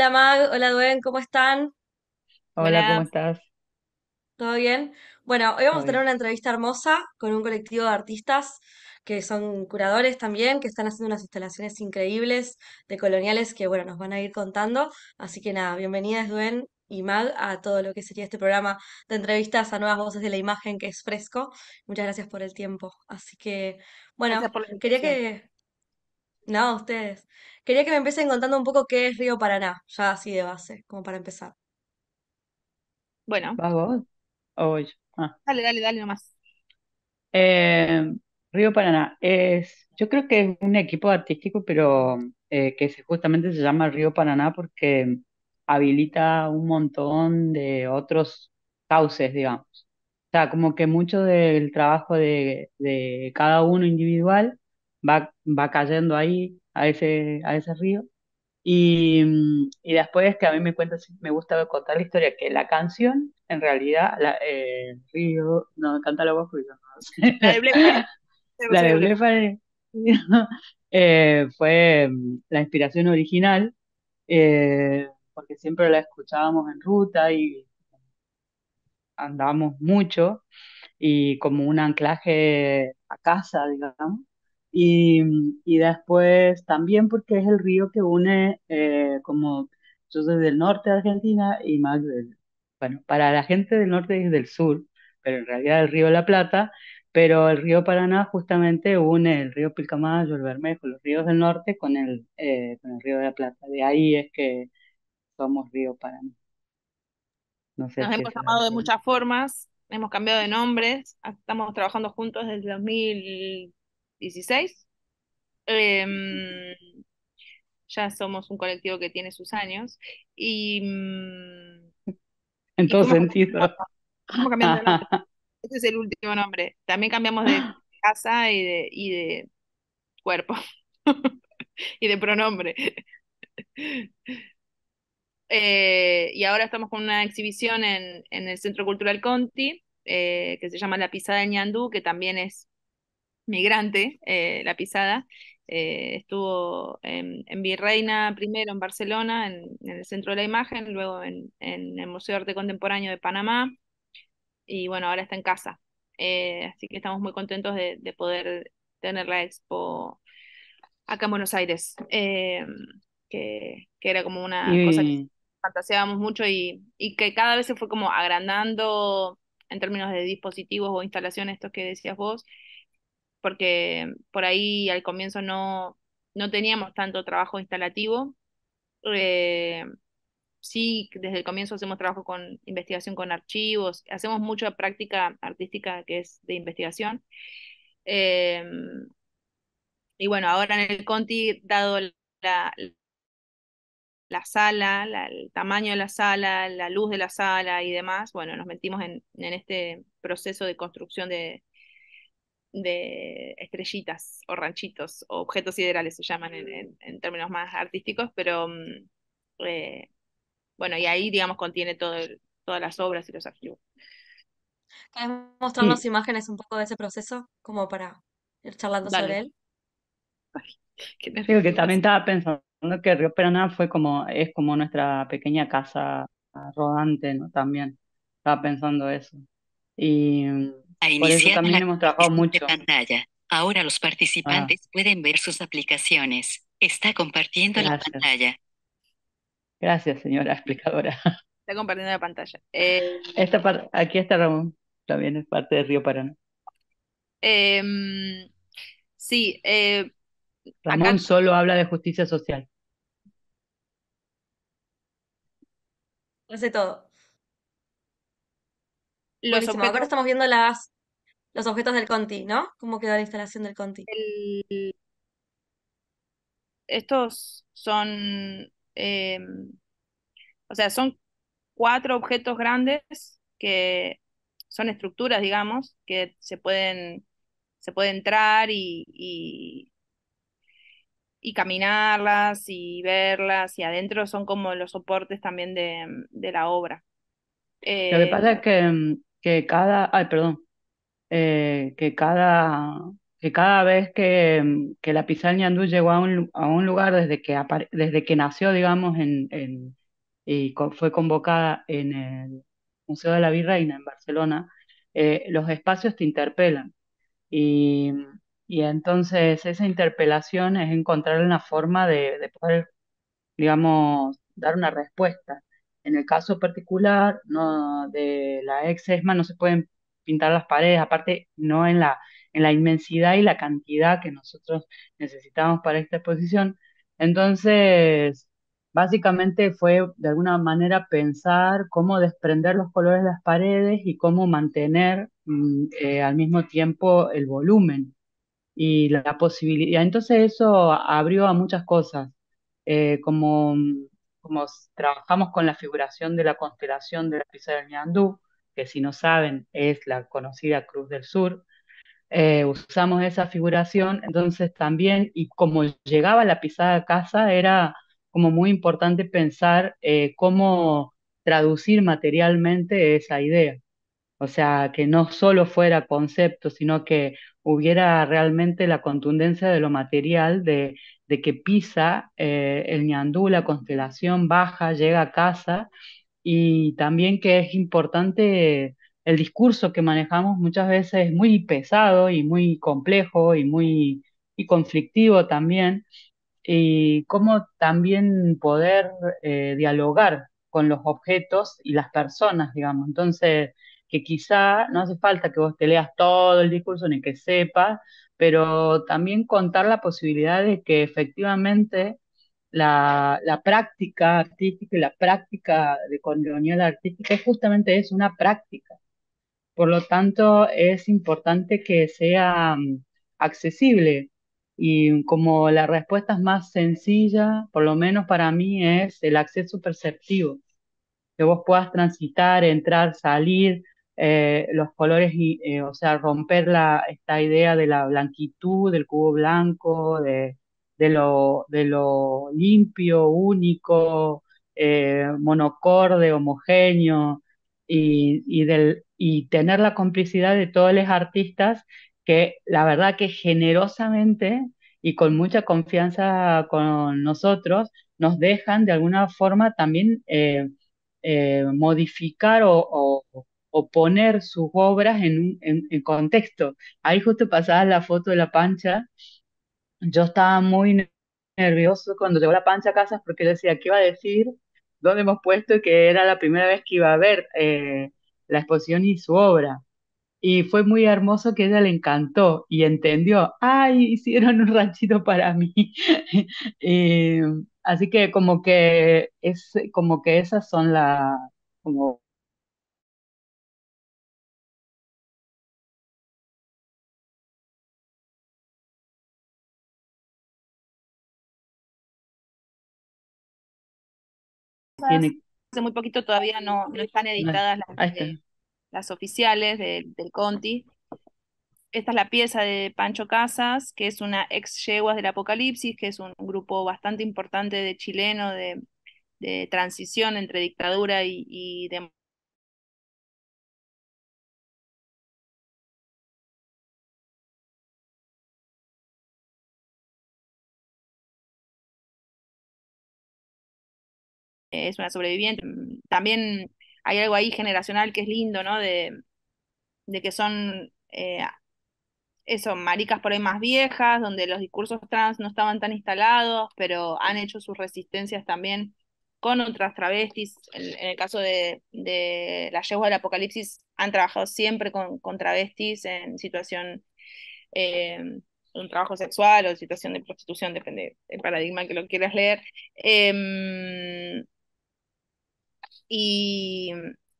Hola Mag, hola Duen, ¿cómo están? Hola, ¿cómo estás? ¿Todo bien? Bueno, hoy vamos a tener una entrevista hermosa con un colectivo de artistas que son curadores también, que están haciendo unas instalaciones increíbles de coloniales que, bueno, nos van a ir contando. Así que nada, bienvenidas Duen y Mag a todo lo que sería este programa de entrevistas a nuevas voces de la imagen que es fresco. Muchas gracias por el tiempo. Así que, bueno, quería que... No, ustedes. Quería que me empiecen contando un poco qué es Río Paraná, ya así de base, como para empezar. Bueno, ¿Vas vos? Ah. dale, dale, dale nomás. Em, Río Paraná es, yo creo que es un equipo artístico, pero eh, que se- justamente se llama Río Paraná porque habilita un montón de otros cauces, digamos. O sea, como que mucho del trabajo de, de cada uno individual va, va cayendo ahí a ese, a ese río. Y, mm, y después que a mí me cuenta, me gusta contar la historia, que la canción, en realidad, el eh, Río, no, canta la voz, no La de Blefa eh, fue mm, la inspiración original, eh, porque siempre la escuchábamos en ruta y andábamos mucho, y como un anclaje a casa, digamos. Y, después también porque es el río que une eh, como yo soy del norte de Argentina y más bueno, para la gente del norte es del sur, pero en realidad el río La Plata, pero el río Paraná justamente une el río Pilcamayo, el Bermejo, los ríos del norte con el, eh, con el río de La Plata. De ahí es que somos río Paraná. Nos hemos llamado de muchas formas, hemos cambiado de nombres, ah, estamos trabajando juntos desde 2000 16. Em, ya somos un colectivo que tiene sus años. Y. Mm, en todo sentido. ese es el último nombre. También cambiamos de ah. casa y de, de cuerpo. y de pronombre. Eh, y ahora estamos con una exhibición en, el Centro Cultural Conti, eh, que se llama La Pisada de Ñandú, que también es migrante, eh, la pisada. Eh, estuvo en, Virreina primero en Barcelona, en, el Centro de la Imagen, luego en, el Museo de Arte Contemporáneo de Panamá y bueno, ahora está en casa. Eh, así que estamos muy contentos de, poder tener la expo acá en Buenos Aires, que, que, era como una cosa que fantaseábamos mucho y, y que cada vez se fue como agrandando en términos de dispositivos o instalaciones, estos que decías vos, porque por ahí al comienzo no, no teníamos tanto trabajo instalativo. Eh, sí, desde el comienzo hacemos trabajo con investigación con archivos, hacemos mucha práctica artística que es de investigación. Eh, y bueno, ahora en el Conti, dado la, sala, el tamaño de la sala, la luz de la sala y demás, bueno, nos metimos en este proceso de construcción de, de estrellitas o ranchitos o objetos siderales se llaman en, términos más artísticos, pero mm, eh, bueno, y ahí digamos contiene todo todas las obras y los archivos. ¿Querés mostrarnos imágenes un poco de ese proceso como para ir charlando sobre él? Digo que también estaba pensando que Río Peraná fue como, es como nuestra pequeña casa rodante, ¿no? También estaba pensando eso. Y mm, por eso también hemos trabajado mucho. Pantalla. Ahora los participantes ah. pueden ver sus aplicaciones. Está compartiendo la pantalla. Gracias, señora explicadora. Está compartiendo la pantalla. Eh, Esta aquí está Ramón, también es parte de Río Paraná. Em, sí. Eh, Ramón solo habla de justicia social. Hace todo los Buenísimo. Ahora estamos viendo las, los objetos del Conti, ¿no? ¿Cómo quedó la instalación del Conti? Estos son, em, o sea, son cuatro objetos grandes que son estructuras, digamos, que se pueden, se puede entrar y, y, caminarlas y verlas, y adentro son como los soportes también de, la obra. Lo que pasa es que em, que cada, ay, perdón, eh, que cada que cada vez que, mm, la pizarra Andú llegó a un, a un lugar desde que, desde que nació, digamos, en, y fue convocada en el Museo de la Virreina en Barcelona, eh, los espacios te interpelan. Y, entonces esa interpelación es encontrar una forma de, de poder, digamos, dar una respuesta. En el caso particular no, de la ex ESMA no se pueden pintar las paredes, aparte no en la, en la inmensidad y la cantidad que nosotros necesitamos para esta exposición. Entonces, básicamente fue de alguna manera pensar cómo desprender los colores de las paredes y cómo mantener mm, eh, al mismo tiempo el volumen y la posibilidad. Entonces eso abrió a muchas cosas, eh, como mm, como trabajamos con la figuración de la constelación de la pisada del Ñandú, que si no saben es la conocida Cruz del Sur, eh, usamos esa figuración, entonces también, y como llegaba la pisada a casa, era como muy importante pensar eh, cómo traducir materialmente esa idea. O sea, que no solo fuera concepto, sino que hubiera realmente la contundencia de lo material, de, que pisa eh, el ñandú, la constelación, baja, llega a casa, y también que es importante el discurso que manejamos muchas veces muy pesado y muy complejo y muy y conflictivo también, y cómo también poder eh, dialogar con los objetos y las personas, digamos. Entonces, que quizá no hace falta que vos te leas todo el discurso ni que sepas, pero también contar la posibilidad de que efectivamente la, la, práctica artística y la práctica de colonial artística es justamente es una práctica. Por lo tanto, es importante que sea mm, accesible. Y como la respuesta es más sencilla, por lo menos para mí, es el acceso perceptivo. Que vos puedas transitar, entrar, salir, eh, los colores, eh, o sea, romper la, esta idea de la blanquitud, del cubo blanco, de, de, lo, de lo limpio, único, eh, monocorde, homogéneo, y, del, y tener la complicidad de todos los artistas que la verdad que generosamente y con mucha confianza con nosotros nos dejan de alguna forma también modificar o o poner sus obras en, un, en, contexto. Ahí justo pasaba la foto de la pancha, yo estaba muy nervioso cuando llegó la pancha a casa porque yo decía, ¿qué iba a decir? ¿Dónde hemos puesto? que era la primera vez que iba a ver eh, la exposición y su obra. Y fue muy hermoso que ella le encantó y entendió, ay, hicieron un ranchito para mí. así que como que, es, como que esas son las, como hace muy poquito todavía no, no están editadas las, oficiales del Conti. Esta es la pieza de Pancho Casas, que es una ex yeguas del Apocalipsis, que es un grupo bastante importante de chileno de, transición entre dictadura y, y, es una sobreviviente. También hay algo ahí generacional que es lindo, ¿no? De, de que son eh, eso, maricas por ahí más viejas, donde los discursos trans no estaban tan instalados, pero han hecho sus resistencias también con otras travestis. En, el caso de, la yegua del apocalipsis, han trabajado siempre con, con travestis en situación, eh, un trabajo sexual o situación de prostitución, depende del paradigma que lo quieras leer. Em, y,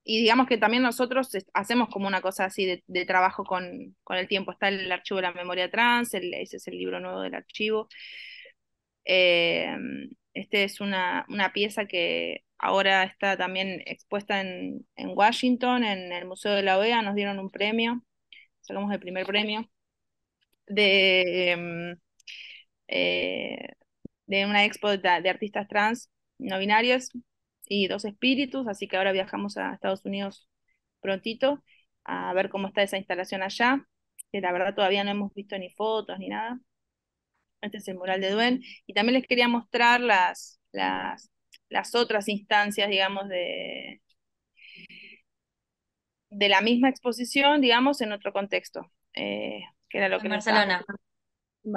digamos que también nosotros hacemos como una cosa así de, trabajo con, el tiempo. Está el archivo de la memoria trans, ese es el libro nuevo del archivo. Esta eh, este es una, pieza que ahora está también expuesta en, Washington, en el Museo de la OEA, nos dieron un premio, Salimos el primer premio, de, em, eh, de una expo de artistas trans no binarios y dos espíritus, así que ahora viajamos a Estados Unidos prontito a ver cómo está esa instalación allá, que la verdad todavía no hemos visto ni fotos ni nada. Este es el mural de Duen. Y también les quería mostrar las, las, las otras instancias, digamos, de, de la misma exposición, digamos, en otro contexto. Eh, que era lo en que Barcelona.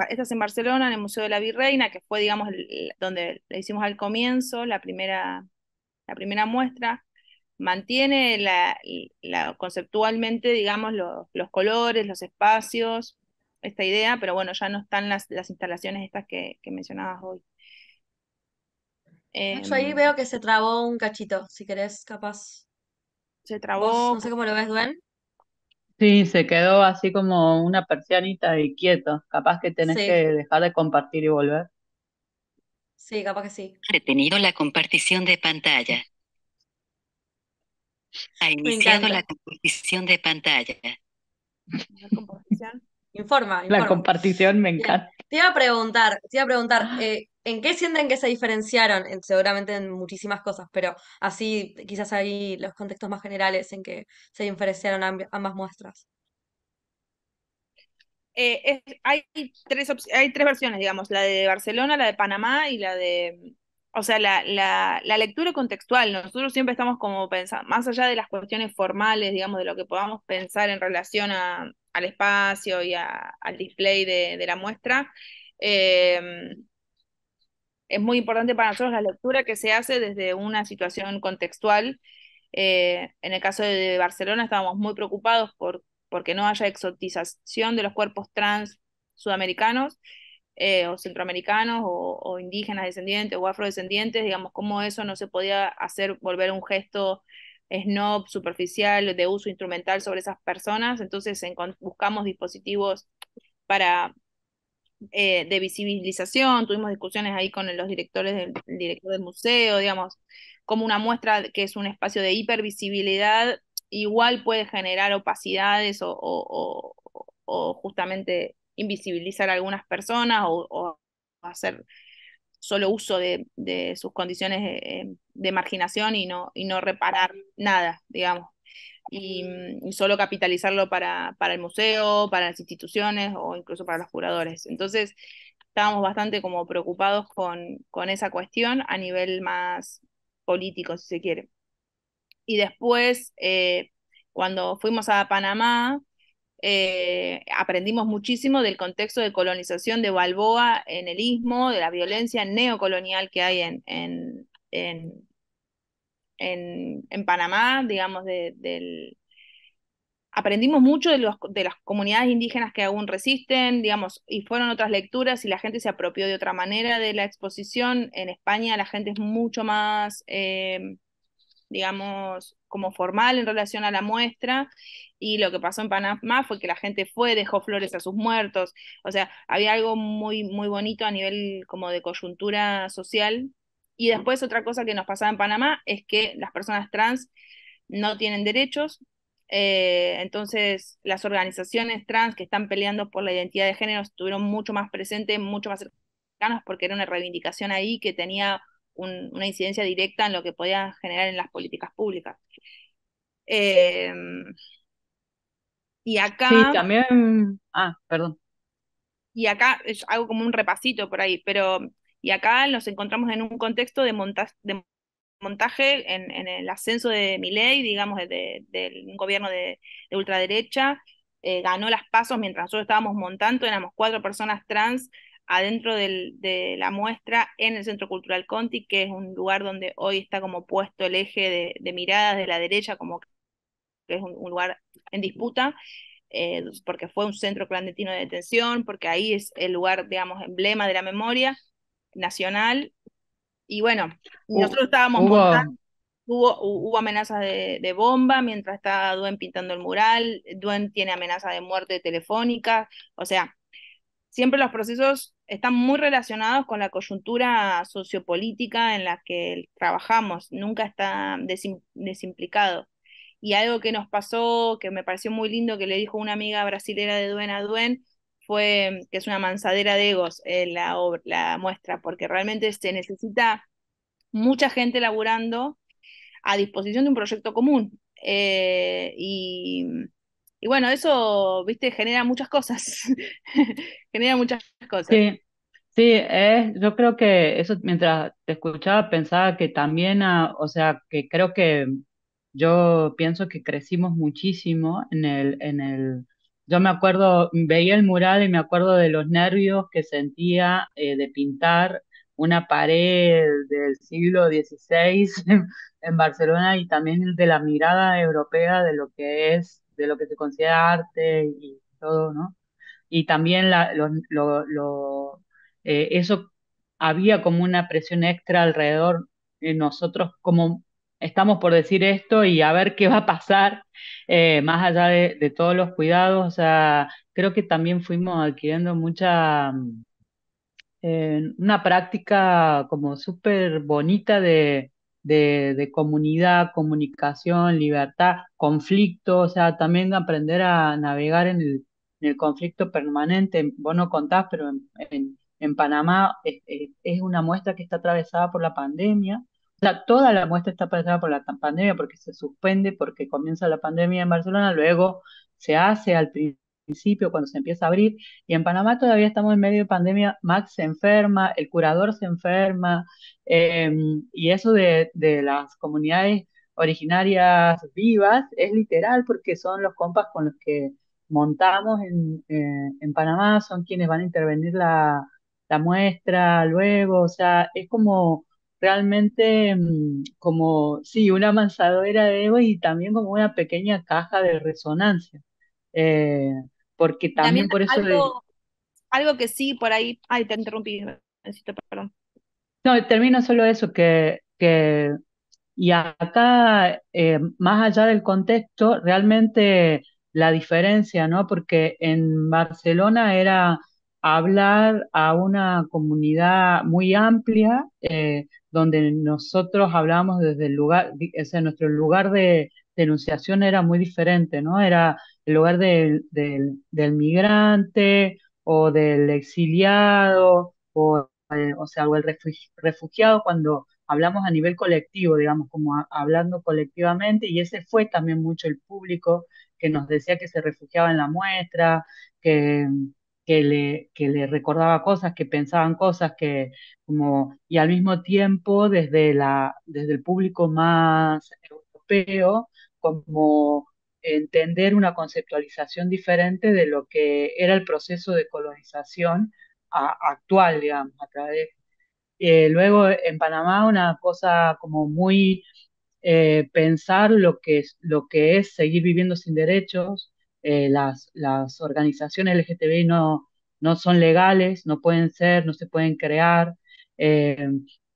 Esta es en Barcelona, en el Museo de la Virreina, que fue, digamos, donde le hicimos al comienzo la primera la primera muestra mantiene la, conceptualmente, digamos, los colores, los espacios, esta idea, pero bueno, ya no están las, las instalaciones estas que, mencionabas hoy. Yo ahí em, veo que se trabó un cachito, si querés, capaz. Se trabó. no sé cómo lo ves, Duen. Sí, se quedó así como una persianita y quieto. Capaz que tenés que dejar de compartir y volver. Sí, capaz que sí. Ha Retenido la compartición de pantalla. Ha iniciado la compartición de pantalla. La compartición. Informa, La compartición me encanta. Te iba a preguntar, te a preguntar, ah. eh, ¿en qué sienten que se diferenciaron? seguramente en muchísimas cosas, pero así quizás hay los contextos más generales en que se diferenciaron ambas muestras. Eh, hay, tres hay tres versiones, digamos, la de Barcelona, la de Panamá y la de... O sea, la, la, lectura contextual, nosotros siempre estamos como pensando, más allá de las cuestiones formales, digamos, de lo que podamos pensar en relación al espacio y al display de, la muestra, em, es muy importante para nosotros la lectura que se hace desde una situación contextual. Eh, en el caso de Barcelona estábamos muy preocupados por porque no haya exotización de los cuerpos trans sudamericanos eh, o centroamericanos o, indígenas descendientes o afrodescendientes, digamos, como eso no se podía hacer volver un gesto snob, superficial, de uso instrumental sobre esas personas. Entonces buscamos dispositivos para eh, de visibilización, tuvimos discusiones ahí con los directores del director del museo, digamos, como una muestra que es un espacio de hipervisibilidad igual puede generar opacidades o, justamente invisibilizar a algunas personas o, hacer solo uso de, sus condiciones em, de, marginación y no, y no reparar nada, digamos. Y, mm, y, solo capitalizarlo para, el museo, para las instituciones o incluso para los curadores. Entonces, estábamos bastante como preocupados con esa cuestión a nivel más político, si se quiere. Y después, eh, cuando fuimos a Panamá, eh, aprendimos muchísimo del contexto de colonización de Balboa en el istmo, de la violencia neocolonial que hay en, en, Panamá, digamos, del... Aprendimos mucho de, los, de las comunidades indígenas que aún resisten, digamos, y fueron otras lecturas y la gente se apropió de otra manera de la exposición. En España la gente es mucho más eh, digamos, como formal en relación a la muestra, y lo que pasó en Panamá fue que la gente fue, dejó flores a sus muertos, o sea, había algo muy, muy bonito a nivel como de coyuntura social. Y después otra cosa que nos pasaba en Panamá es que las personas trans no tienen derechos, eh, entonces, las organizaciones trans que están peleando por la identidad de género estuvieron mucho más presentes, mucho más cercanas, porque era una reivindicación ahí que tenía una incidencia directa en lo que podían generar en las políticas públicas. Em, y acá... Sí, también... Ah, perdón. Y acá hago como un repasito por ahí, pero... Y acá nos encontramos en un contexto de, de montaje en, el ascenso de ley, digamos, de, un gobierno de, ultraderecha, eh, ganó las pasos mientras nosotros estábamos montando, éramos cuatro personas trans adentro de la muestra en el Centro Cultural Conti, que es un lugar donde hoy está como puesto el eje de, miradas de la derecha, como que es un, lugar en disputa, eh, porque fue un centro clandestino de detención, porque ahí es el lugar, digamos, emblema de la memoria nacional. Y bueno, nosotros estábamos hubo... montando, hubo, amenazas de, de, bomba mientras estaba Duen pintando el mural, Duen tiene amenaza de muerte telefónica, o sea, siempre los procesos están muy relacionados con la coyuntura sociopolítica en la que trabajamos, nunca está desimplicados, desimplicado. Y algo que nos pasó, que me pareció muy lindo, que le dijo una amiga brasilera de Duen a Duen, fue que es una manzadera de egos eh, la, la muestra, porque realmente se necesita mucha gente laburando a disposición de un proyecto común. Eh, y y bueno, eso, viste, genera muchas cosas, genera muchas cosas. Sí, sí yo creo que eso mientras te escuchaba pensaba que también, ah, o sea, que creo que yo pienso que crecimos muchísimo en el, en el, yo me acuerdo, veía el mural y me acuerdo de los nervios que sentía eh, de pintar una pared del siglo XVI en Barcelona y también de la mirada europea de lo que es de lo que se considera arte y todo, ¿no? Y también eh, eso había como una presión extra alrededor de nosotros, como estamos por decir esto y a ver qué va a pasar, eh, más allá de, todos los cuidados, o sea, creo que también fuimos adquiriendo mucha, mm, eh, una práctica como súper bonita de, de, comunidad, comunicación, libertad, conflicto, o sea, también aprender a navegar en el, conflicto permanente. Vos no contás, pero en, en, Panamá es, es, una muestra que está atravesada por la pandemia. O sea, toda la muestra está atravesada por la pandemia porque se suspende, porque comienza la pandemia en Barcelona, luego se hace al principio principio, cuando se empieza a abrir. Y en Panamá todavía estamos en medio de pandemia, Max se enferma, el curador se enferma, em, y eso de, las comunidades originarias vivas es literal porque son los compas con los que montamos en, eh, Panamá, son quienes van a intervenir la, muestra luego, o sea, es como realmente em, como, sí, una mansadora de ego y también como una pequeña caja de resonancia. Eh, porque también, por eso... Algo, que sí, por ahí... Ay, te interrumpí, necesito perdón. No, termino solo eso, que, que y acá, eh, más allá del contexto, realmente la diferencia, ¿no? Porque en Barcelona era hablar a una comunidad muy amplia, eh, donde nosotros hablábamos desde el lugar, o sea, nuestro lugar de denunciación era muy diferente, ¿no? Era el lugar del, del, migrante o del exiliado o, o sea, o el refugiado cuando hablamos a nivel colectivo, digamos, como hablando colectivamente, y ese fue también mucho el público que nos decía que se refugiaba en la muestra, que, que le, que le recordaba cosas, que pensaban cosas, que como, y al mismo tiempo desde, la, desde el público más europeo, como entender una conceptualización diferente de lo que era el proceso de colonización actual, digamos, a través. Eh, luego en Panamá una cosa como muy eh, pensar lo que, es, lo que es seguir viviendo sin derechos, eh, las, las organizaciones LGTBI no, no son legales, no pueden ser, no se pueden crear, eh,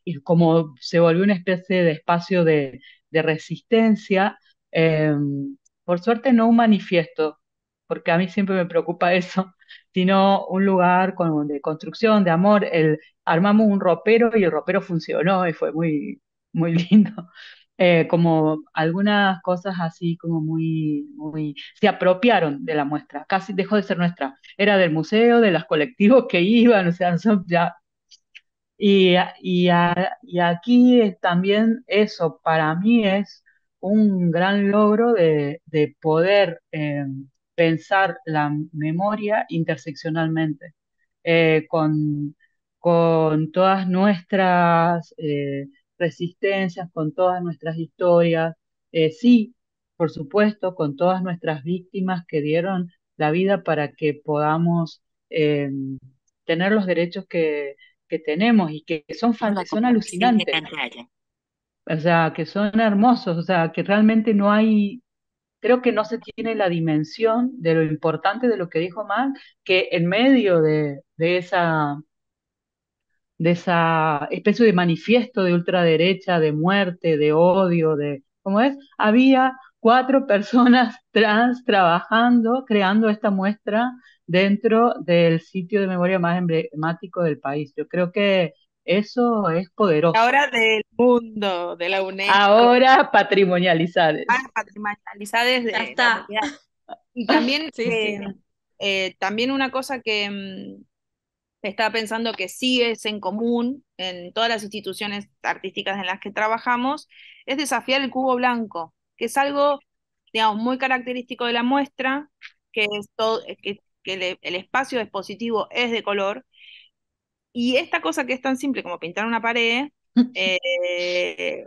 y como se volvió una especie de espacio de, de resistencia, eh, por suerte no un manifiesto, porque a mí siempre me preocupa eso, sino un lugar con, de construcción, de amor. El, armamos un ropero y el ropero funcionó y fue muy, muy lindo. Eh, como algunas cosas así como muy, muy, se apropiaron de la muestra, casi dejó de ser nuestra. Era del museo, de los colectivos que iban, o sea, ya... Y, y, y aquí también eso para mí es un gran logro de, poder em, pensar la memoria interseccionalmente, eh, con, con, todas nuestras eh, resistencias, con todas nuestras historias, eh, sí, por supuesto, con todas nuestras víctimas que dieron la vida para que podamos em, tener los derechos que, que tenemos y que son, son alucinantes o sea, que son hermosos, o sea, que realmente no hay, creo que no se tiene la dimensión de lo importante de lo que dijo Man, que en medio de, de esa de esa especie de manifiesto de ultraderecha, de muerte, de odio, de ¿cómo es? Había cuatro personas trans trabajando, creando esta muestra dentro del sitio de memoria más emblemático del país. Yo creo que eso es poderoso. Ahora del mundo, de la UNESCO. Ahora patrimonializar. Ah, y también, eh, eh, también una cosa que mm, estaba pensando que sí es en común en todas las instituciones artísticas en las que trabajamos, es desafiar el cubo blanco, que es algo, digamos, muy característico de la muestra, que, es todo, eh, que, el, el espacio expositivo es de color, y esta cosa que es tan simple como pintar una pared, eh,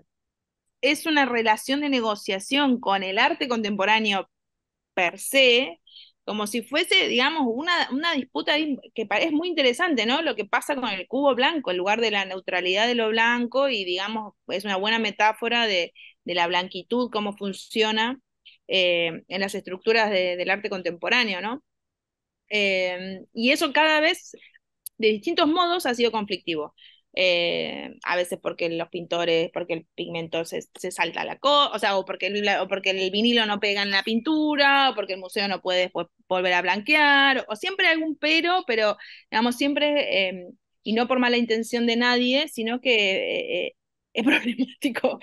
es una relación de negociación con el arte contemporáneo per se, como si fuese, digamos, una, una disputa que parece muy interesante, ¿no? Lo que pasa con el cubo blanco, en lugar de la neutralidad de lo blanco, y digamos, es una buena metáfora de, la blanquitud, cómo funciona eh, en las estructuras del arte contemporáneo, ¿no? Eh, y eso cada vez de distintos modos ha sido conflictivo. Eh, a veces porque los pintores, porque el pigmento se, se salta la cosa, o sea, o porque, el, vinilo no pega en la pintura, o porque el museo no puede volver a blanquear, o, siempre algún pero, pero digamos, siempre, em, y no por mala intención de nadie, sino que eh, eh, es problemático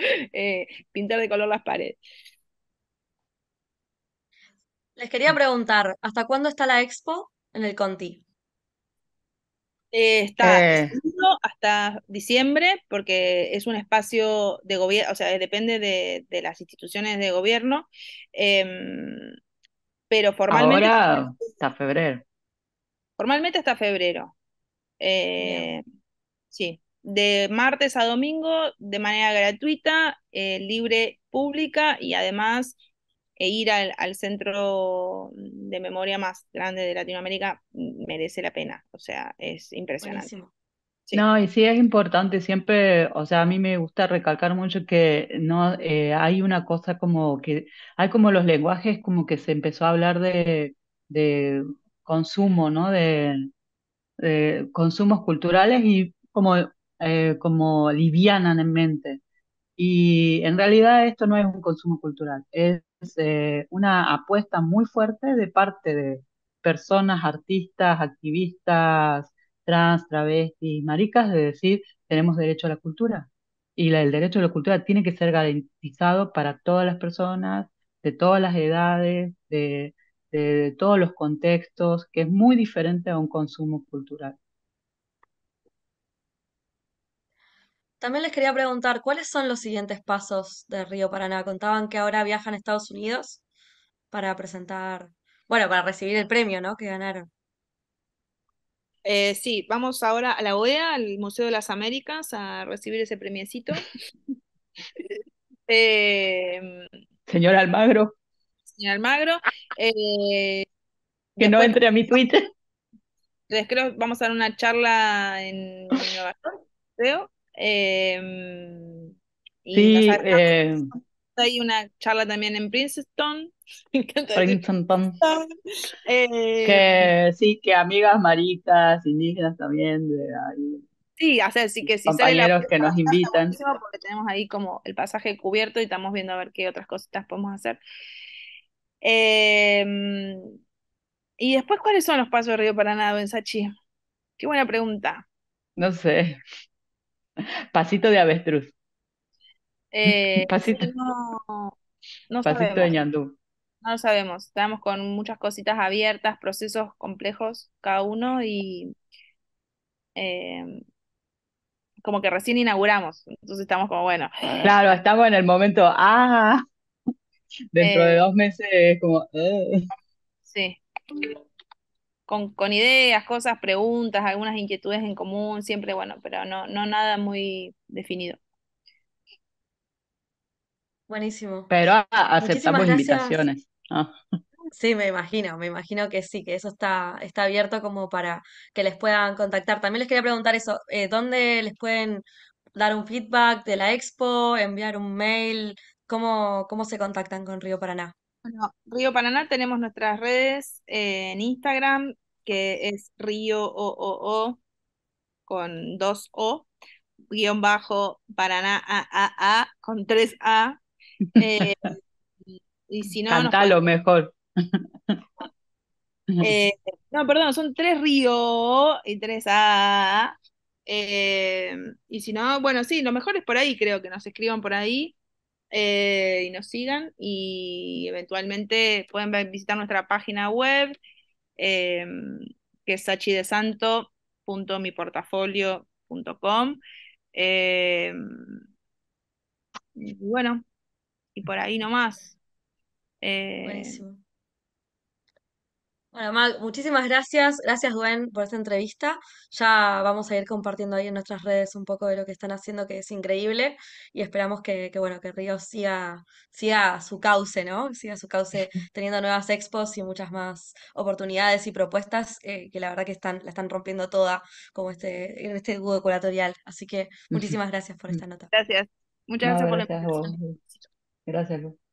pintar de color las paredes. Les quería preguntar, ¿hasta cuándo está la expo en el Conti? Eh, está eh. hasta diciembre, porque es un espacio de gobierno, o sea, depende de, las instituciones de gobierno, em, pero formalmente... hasta febrero. Formalmente hasta febrero. Eh, sí, de martes a domingo, de manera gratuita, libre, pública, y además e ir al, centro de memoria más grande de Latinoamérica merece la pena. O sea, es impresionante. No, y sí es importante siempre, o sea, a mí me gusta recalcar mucho que no eh, hay una cosa como que hay como los lenguajes como que se empezó a hablar de, de consumo, ¿no? De, consumos culturales y como, eh, como livianan en mente. Y en realidad esto no es un consumo cultural, es eh, una apuesta muy fuerte de parte de, personas, artistas, activistas, trans, travestis, maricas, de decir, tenemos derecho a la cultura. Y la, el derecho a la cultura tiene que ser garantizado para todas las personas, de todas las edades, de todos los contextos, que es muy diferente a un consumo cultural. También les quería preguntar, ¿cuáles son los siguientes pasos de Río Paraná? Contaban que ahora viajan a Estados Unidos para presentar bueno, para recibir el premio, ¿no? Que ganaron. Eh, sí, vamos ahora a la OEA, al Museo de las Américas, a recibir ese premiecito. Eh, señor Almagro. Señor Almagro. Eh, que no entre a mi Twitter. Creo vamos a dar una charla en, Nueva creo. sí, hay una charla también en Princeton. Princeton. Eh, que sí, que amigas maricas, indígenas también. Sí, o sí que si compañeros que nos invitan. Porque tenemos ahí como el pasaje cubierto y estamos viendo a ver qué otras cositas podemos hacer. Em, y después, ¿cuáles son los pasos de Río Paraná, Sachi? Qué buena pregunta. No sé. Pasito de avestruz. Eh, Pasito. No, de ñandú. No lo sabemos. Estamos con muchas cositas abiertas, procesos complejos cada uno y em, como que recién inauguramos. Entonces estamos como, bueno. Claro, estamos en el momento, ah, dentro de eh, dos meses como... Eh. Sí. Con, con, ideas, cosas, preguntas, algunas inquietudes en común, siempre bueno, pero no, no nada muy definido. Buenísimo. Pero aceptamos invitaciones. Ah. Sí, me imagino, me imagino que sí, que eso está, está abierto como para que les puedan contactar. También les quería preguntar eso, eh, ¿dónde les pueden dar un feedback de la expo, enviar un mail? ¿Cómo, cómo se contactan con Río Paraná? Bueno, Río Paraná tenemos nuestras redes eh, en Instagram, que es Río o con dos O, guión bajo Paraná a con tres A. Eh, y si no, mejor. Eh, no, perdón, son tres ríos y tres A. Eh, y si no, bueno, sí, lo mejor es por ahí, creo que nos escriban por ahí y nos sigan y eventualmente pueden visitar nuestra página web em, que es sachidesanto.miportafolio.com. Em, y bueno, y por ahí nomás. Buenísimo. Eh, bueno, Mag, muchísimas gracias. Gracias, Gwen, por esta entrevista. Ya vamos a ir compartiendo ahí en nuestras redes un poco de lo que están haciendo, que es increíble. Y esperamos que, bueno, que Río siga, siga su cauce, ¿no? Siga su cauce teniendo nuevas expos y muchas más oportunidades y propuestas eh, que la verdad que están, la están rompiendo toda como este, en este dúo curatorial. Así que muchísimas gracias por esta nota. Gracias. Muchas gracias, gracias por la invitación. Gracias, Luz.